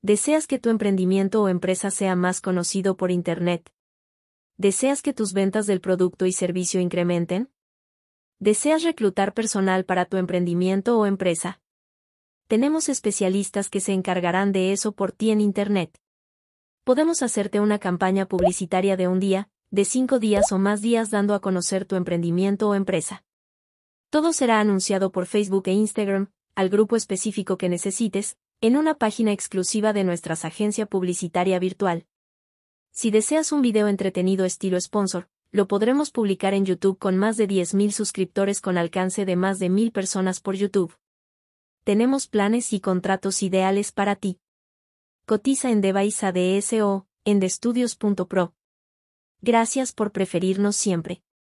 ¿Deseas que tu emprendimiento o empresa sea más conocido por Internet? ¿Deseas que tus ventas del producto y servicio incrementen? ¿Deseas reclutar personal para tu emprendimiento o empresa? Tenemos especialistas que se encargarán de eso por ti en Internet. Podemos hacerte una campaña publicitaria de un día, de cinco días o más días dando a conocer tu emprendimiento o empresa. Todo será anunciado por Facebook e Instagram, al grupo específico que necesites, en una página exclusiva de nuestras agencia publicitaria virtual. Si deseas un video entretenido estilo sponsor, lo podremos publicar en YouTube con más de 10.000 suscriptores con alcance de más de 1.000 personas por YouTube. Tenemos planes y contratos ideales para ti. Cotiza en Device de en destudios.pro. Gracias por preferirnos siempre.